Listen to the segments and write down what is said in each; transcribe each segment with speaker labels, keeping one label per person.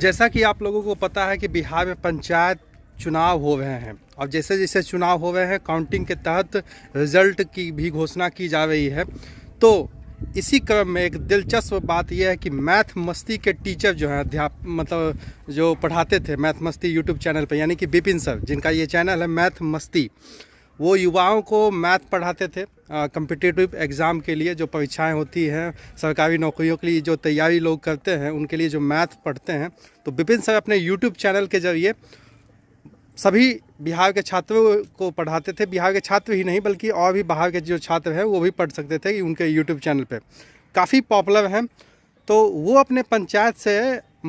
Speaker 1: जैसा कि आप लोगों को पता है कि बिहार में पंचायत चुनाव हो रहे हैं और जैसे जैसे चुनाव हो रहे हैं काउंटिंग के तहत रिजल्ट की भी घोषणा की जा रही है तो इसी क्रम में एक दिलचस्प बात यह है कि मैथ मस्ती के टीचर जो हैं अध्याप मतलब जो पढ़ाते थे मैथ मस्ती यूट्यूब चैनल पर यानी कि बिपिन सर जिनका ये चैनल है मैथ मस्ती वो युवाओं को मैथ पढ़ाते थे कम्पिटेटिव एग्ज़ाम के लिए जो परीक्षाएं होती हैं सरकारी नौकरियों के लिए जो तैयारी लोग करते हैं उनके लिए जो मैथ पढ़ते हैं तो विपिन सर अपने यूट्यूब चैनल के ज़रिए सभी बिहार के छात्रों को पढ़ाते थे बिहार के छात्र ही नहीं बल्कि और भी बाहर के जो छात्र हैं वो भी पढ़ सकते थे उनके यूट्यूब चैनल पर काफ़ी पॉपुलर हैं तो वो अपने पंचायत से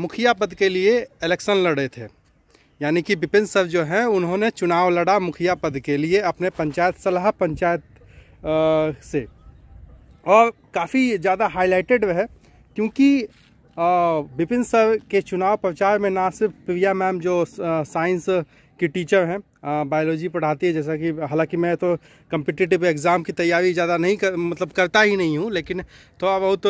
Speaker 1: मुखिया पद के लिए इलेक्शन लड़ रहे थे यानी कि विपिन सर जो हैं उन्होंने चुनाव लड़ा मुखिया पद के लिए अपने पंचायत सलाह पंचायत आ, से और काफ़ी ज़्यादा हाईलाइटेड है क्योंकि विपिन सर के चुनाव प्रचार में ना सिर्फ प्रिया मैम जो साइंस की टीचर हैं बायोलॉजी पढ़ाती है जैसा कि हालांकि मैं तो कम्पिटिटिव एग्ज़ाम की तैयारी ज़्यादा नहीं कर मतलब करता ही नहीं हूँ लेकिन थोड़ा बहुत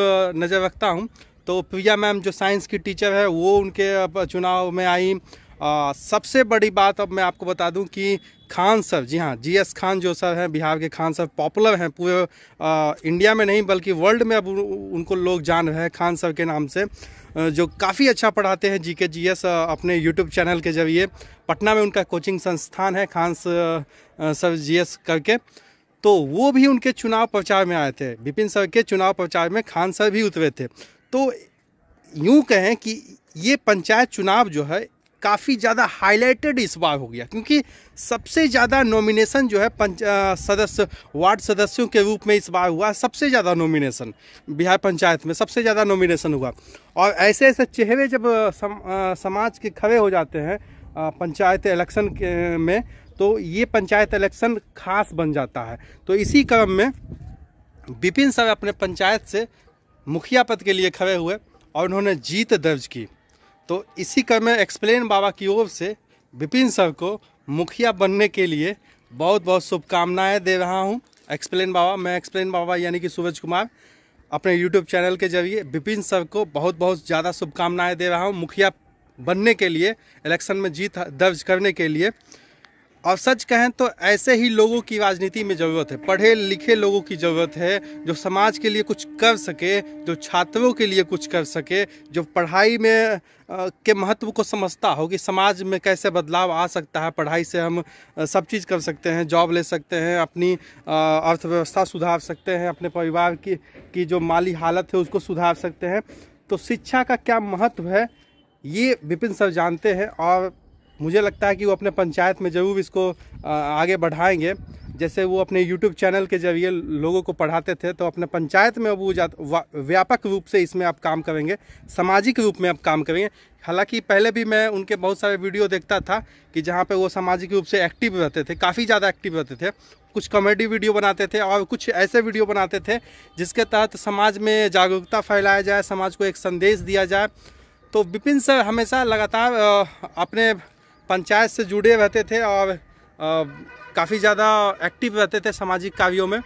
Speaker 1: नज़र रखता हूँ तो प्रिया मैम जो साइंस की टीचर है वो उनके चुनाव में आई आ, सबसे बड़ी बात अब मैं आपको बता दूं कि खान सर जी हाँ जी एस खान जो सर हैं बिहार के खान सर पॉपुलर हैं पूरे इंडिया में नहीं बल्कि वर्ल्ड में अब उनको लोग जान रहे हैं खान सर के नाम से जो काफ़ी अच्छा पढ़ाते हैं जी के जी एस अपने यूट्यूब चैनल के जरिए पटना में उनका कोचिंग संस्थान है खान सर जी एस करके तो वो भी उनके चुनाव प्रचार में आए थे विपिन सर के चुनाव प्रचार में खान सर भी उतरे थे तो यूँ कहें कि ये पंचायत चुनाव जो है काफ़ी ज़्यादा हाईलाइटेड इस बार हो गया क्योंकि सबसे ज़्यादा नॉमिनेशन जो है पंच सदस्य वार्ड सदस्यों के रूप में इस बार हुआ सबसे ज़्यादा नॉमिनेशन बिहार पंचायत में सबसे ज़्यादा नॉमिनेशन हुआ और ऐसे ऐसे चेहरे जब सम, आ, समाज के खड़े हो जाते हैं पंचायत इलेक्शन में तो ये पंचायत इलेक्शन खास बन जाता है तो इसी क्रम में विपिन सर अपने पंचायत से मुखिया पद के लिए खड़े हुए और उन्होंने जीत दर्ज की तो इसी का मैं एक्सप्लेन बाबा की ओर से विपिन सर को मुखिया बनने के लिए बहुत बहुत शुभकामनाएँ दे रहा हूँ एक्सप्लेन बाबा मैं एक्सप्लेन बाबा यानी कि सूरज कुमार अपने यूट्यूब चैनल के जरिए विपिन सर को बहुत बहुत ज़्यादा शुभकामनाएँ दे रहा हूँ मुखिया बनने के लिए इलेक्शन में जीत दर्ज करने के लिए और सच कहें तो ऐसे ही लोगों की राजनीति में ज़रूरत है पढ़े लिखे लोगों की ज़रूरत है जो समाज के लिए कुछ कर सके जो छात्रों के लिए कुछ कर सके जो पढ़ाई में आ, के महत्व को समझता हो कि समाज में कैसे बदलाव आ सकता है पढ़ाई से हम आ, सब चीज़ कर सकते हैं जॉब ले सकते हैं अपनी अर्थव्यवस्था सुधार सकते हैं अपने परिवार की की जो माली हालत है उसको सुधार सकते हैं तो शिक्षा का क्या महत्व है ये विपिन सर जानते हैं और मुझे लगता है कि वो अपने पंचायत में ज़रूर इसको आगे बढ़ाएंगे जैसे वो अपने YouTube चैनल के जरिए लोगों को पढ़ाते थे तो अपने पंचायत में वो व्यापक रूप से इसमें आप काम करेंगे सामाजिक रूप में आप काम करेंगे हालांकि पहले भी मैं उनके बहुत सारे वीडियो देखता था कि जहाँ पे वो सामाजिक रूप से एक्टिव रहते थे काफ़ी ज़्यादा एक्टिव रहते थे कुछ कॉमेडी वीडियो बनाते थे और कुछ ऐसे वीडियो बनाते थे जिसके तहत समाज में जागरूकता फैलाया जाए समाज को एक संदेश दिया जाए तो विपिन सर हमेशा लगातार अपने पंचायत से जुड़े रहते थे और काफ़ी ज़्यादा एक्टिव रहते थे सामाजिक कार्यों में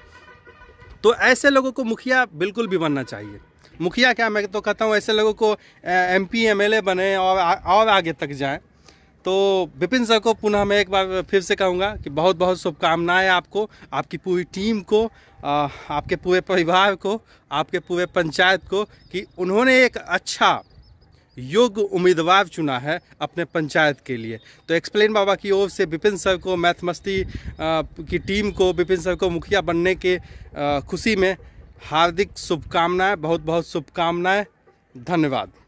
Speaker 1: तो ऐसे लोगों को मुखिया बिल्कुल भी बनना चाहिए मुखिया क्या मैं तो कहता हूँ ऐसे लोगों को M P M L A बने और और आगे तक जाएँ तो विपिन सर को पुनः मैं एक बार फिर से कहूँगा कि बहुत बहुत शुभकामनाएं आपको आपकी पूरी टीम को आपके पूरे परिवार को आपके पूरे पंचायत को कि उन्होंने एक अच्छा योग्य उम्मीदवार चुना है अपने पंचायत के लिए तो एक्सप्लेन बाबा की ओर से विपिन सर को मैथमस्ती की टीम को विपिन सर को मुखिया बनने के खुशी में हार्दिक शुभकामनाएं बहुत बहुत शुभकामनाएं धन्यवाद